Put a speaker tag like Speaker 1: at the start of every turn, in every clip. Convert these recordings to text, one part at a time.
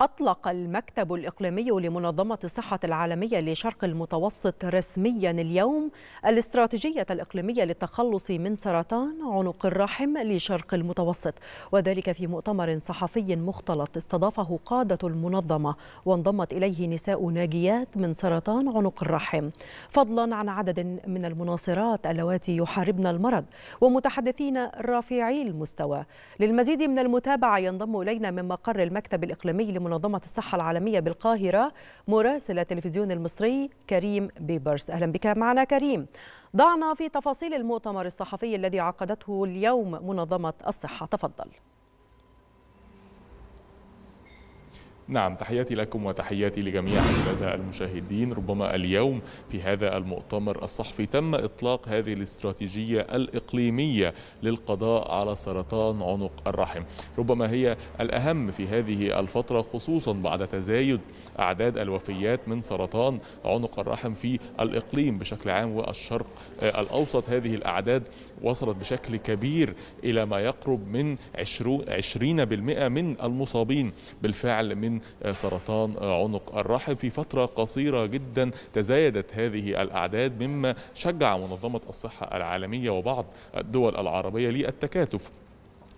Speaker 1: أطلق المكتب الإقليمي لمنظمة الصحة العالمية لشرق المتوسط رسميا اليوم الاستراتيجية الإقليمية للتخلص من سرطان عنق الرحم لشرق المتوسط وذلك في مؤتمر صحفي مختلط استضافه قادة المنظمة وانضمت إليه نساء ناجيات من سرطان عنق الرحم فضلا عن عدد من المناصرات اللواتي يحاربن المرض ومتحدثين رافعي المستوى للمزيد من المتابعة ينضم إلينا من مقر المكتب الإقليمي منظمة الصحة العالمية بالقاهرة مراسل التلفزيون المصري كريم بيبرس أهلا بك معنا كريم ضعنا في تفاصيل المؤتمر الصحفي الذي عقدته اليوم منظمة الصحة تفضل
Speaker 2: نعم تحياتي لكم وتحياتي لجميع السادة المشاهدين ربما اليوم في هذا المؤتمر الصحفي تم إطلاق هذه الاستراتيجية الإقليمية للقضاء على سرطان عنق الرحم ربما هي الأهم في هذه الفترة خصوصا بعد تزايد أعداد الوفيات من سرطان عنق الرحم في الإقليم بشكل عام والشرق الأوسط هذه الأعداد وصلت بشكل كبير إلى ما يقرب من 20% من المصابين بالفعل من آه، سرطان آه، عنق الرحم في فترة قصيرة جدا تزايدت هذه الأعداد مما شجع منظمة الصحة العالمية وبعض الدول العربية للتكاتف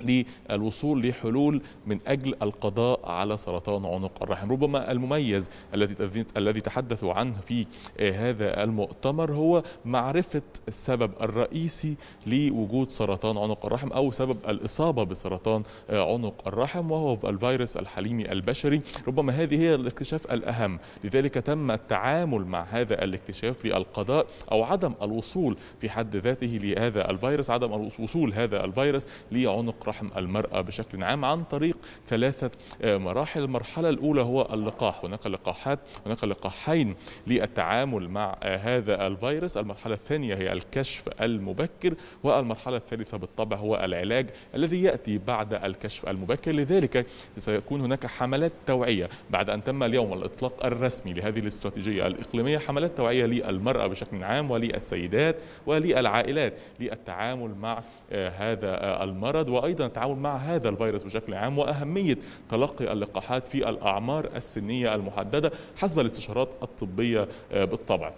Speaker 2: للوصول لحلول من أجل القضاء على سرطان عنق الرحم ربما المميز الذي الذي تحدثوا عنه في هذا المؤتمر هو معرفة السبب الرئيسي لوجود سرطان عنق الرحم أو سبب الإصابة بسرطان آه، عنق الرحم وهو الفيروس الحليمي البشري ربما هذه هي الاكتشاف الأهم لذلك تم التعامل مع هذا الاكتشاف بالقضاء أو عدم الوصول في حد ذاته لهذا الفيروس عدم الوصول هذا الفيروس لعنق رحم المرأة بشكل عام عن طريق ثلاثة آه، مراحل المرحلة الأولى هو اللقاح هناك لقاحات هناك لقاحين للتعامل مع آه، هذا الفيروس المرحلة الثانية هي الكشف المبكر والمرحلة الثالثة بالطبع هو العلاج الذي يأتي بعد الكشف المبكر لذلك سيكون هناك حملات توعية بعد أن تم اليوم الإطلاق الرسمي لهذه الاستراتيجية الإقليمية حملات توعية للمرأة بشكل عام وللسيدات وللعائلات للتعامل مع آه، هذا المرض وأيضا أيضا التعامل مع هذا الفيروس بشكل عام وأهمية تلقي اللقاحات في الأعمار السنية المحددة حسب الاستشارات الطبية بالطبع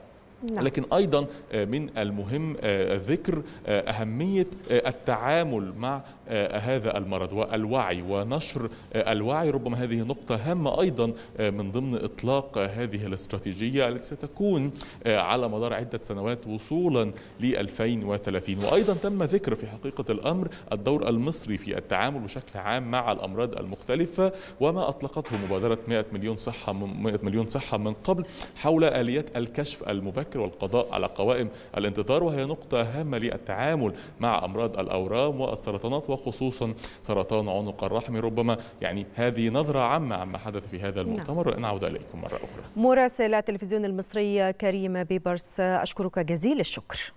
Speaker 2: نعم. لكن ايضا آه، من المهم آه، ذكر آه، اهميه التعامل مع هذا المرض والوعي ونشر الوعي ربما هذه نقطه هامه ايضا من ضمن اطلاق هذه الاستراتيجيه التي ستكون على مدار عده سنوات وصولا ل 2030 وايضا تم ذكر في حقيقه الامر الدور المصري في التعامل بشكل عام مع الامراض المختلفه وما اطلقته مبادره 100 مليون صحه 100 مليون صحه من قبل حول اليات الكشف المبكر المبكر والقضاء على قوائم الانتظار وهي نقطة هامة للتعامل مع أمراض الأورام والسرطانات وخصوصا سرطان عنق الرحم ربما يعني هذه نظرة عامة عما حدث في هذا نعم. المؤتمر نعم. نعود إليكم مرة أخرى
Speaker 1: مراسل التلفزيون المصري كريم بيبرس أشكرك جزيل الشكر